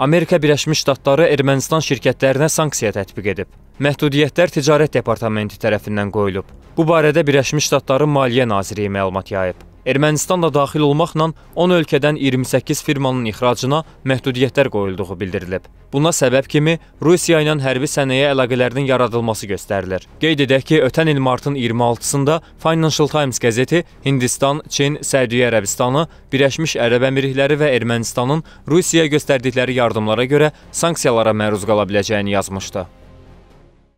Amerika Birləşmiş Ştatları Ermənistan şirkətlərinə sanksiya tətbiq edib. Məhdudiyyətlər Ticarət Departamenti tərəfindən qoyulub. Bu barədə Birləşmiş Ştatların Maliyyə Nazirliyi məlumat yayıb. Ermənistan da daxil olmaqla 10 ölkədən 28 firmanın ixracına məhdudiyyətlər qoyulduğu bildirilib. Buna səbəb kimi Rusiya ilə hərbi sənaye əlaqələrinin yaradılması göstərilir. Qeyd edək ki, ötən il martın 26-sında Financial Times qəzeti Hindistan, Çin, Səudiyyə Ərəbistanı, Birləşmiş Ərəb Əmirlikləri və Ermənistanın Rusiyaya göstərdikləri yardımlara görə sanksiyalara məruz qala biləcəyini yazmışdı.